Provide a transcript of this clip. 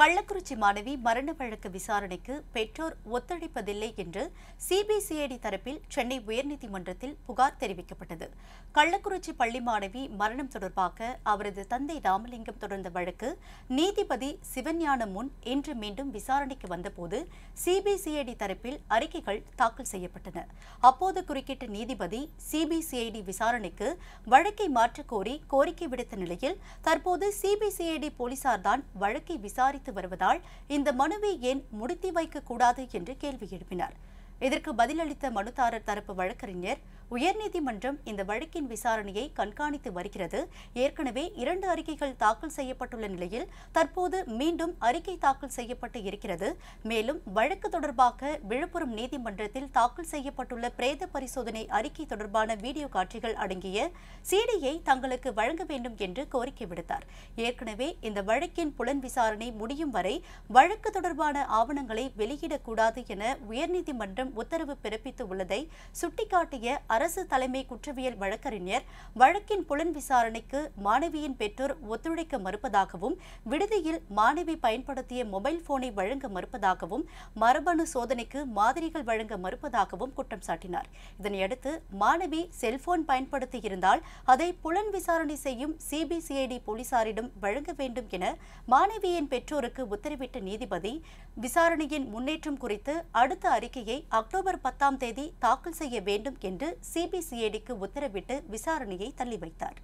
கள்ளக்குறிச்சி மாணவி மரண வழக்கு விசாரணைக்கு பெற்றோர் ஒத்துழைப்பதில்லை என்று சிபிசிஐடி தரப்பில் சென்னை உயர்நீதிமன்றத்தில் புகார் தெரிவிக்கப்பட்டது கள்ளக்குறிச்சி பள்ளி மாணவி மரணம் தொடர்பாக அவரது தந்தை ராமலிங்கம் தொடர்ந்த வழக்கு நீதிபதி சிவஞானம் முன் இன்று மீண்டும் விசாரணைக்கு வந்தபோது சிபிசிஐடி தரப்பில் அறிக்கைகள் தாக்கல் செய்யப்பட்டன அப்போது குறுக்கிட்ட நீதிபதி சிபிசிஐடி விசாரணைக்கு வழக்கை மாற்றக்கோரி கோரிக்கை விடுத்த நிலையில் தற்போது சிபிசிஐடி போலீசார்தான் வழக்கை விசாரித்து வருவதால் இந்த மனுவை ஏன் முடித்தி வைக்கக்கூடாது என்று கேள்வி எழுப்பினார் இதற்கு பதிலளித்த மனுதாரர் தரப்பு வழக்கறிஞர் உயர்நீதிமன்றம் இந்த வழக்கின் விசாரணையை கண்காணித்து வருகிறது ஏற்கனவே இரண்டு அறிக்கைகள் தாக்கல் செய்யப்பட்டுள்ள நிலையில் தற்போது மீண்டும் அறிக்கை தாக்கல் செய்யப்பட்டு இருக்கிறது மேலும் வழக்கு தொடர்பாக விழுப்புரம் நீதிமன்றத்தில் தாக்கல் செய்யப்பட்டுள்ள பிரேத பரிசோதனை அறிக்கை தொடர்பான வீடியோ காட்சிகள் அடங்கிய சிடியை தங்களுக்கு வழங்க வேண்டும் என்று கோரிக்கை விடுத்தார் ஏற்கனவே இந்த வழக்கின் புலன் விசாரணை முடியும் வரை வழக்கு தொடர்பான ஆவணங்களை வெளியிடக்கூடாது என உயர்நீதிமன்றம் உத்தரவு பிறப்பித்து உள்ளதை சுட்டிக்காட்டிய அரசு தலைமை குற்றவியல் வழக்கறிஞர் வழக்கின் புலன் விசாரணைக்கு மாணவியின் பெற்றோர் ஒத்துழைக்க மறுப்பதாகவும் விடுதியில் மாணவி பயன்படுத்திய மொபைல் போனை வழங்க மறுப்பதாகவும் மரபணு சோதனைக்கு மாதிரிகள் வழங்க மறுப்பதாகவும் குற்றம் சாட்டினார் இதனையடுத்து மாணவி செல்போன் பயன்படுத்தியிருந்தால் அதை புலன் விசாரணை செய்யும் சிபிசிஐடி போலீசாரிடம் வழங்க வேண்டும் என மாணவியின் பெற்றோருக்கு உத்தரவிட்ட நீதிபதி விசாரணையின் முன்னேற்றம் குறித்து அடுத்த அறிக்கையை அக்டோபர் பத்தாம் தேதி தாக்கல் செய்ய செய்ய வேண்டும் என்று சிபிசிஐடிக்கு உத்தரவிட்டு விசாரணையை தள்ளி வைத்தார்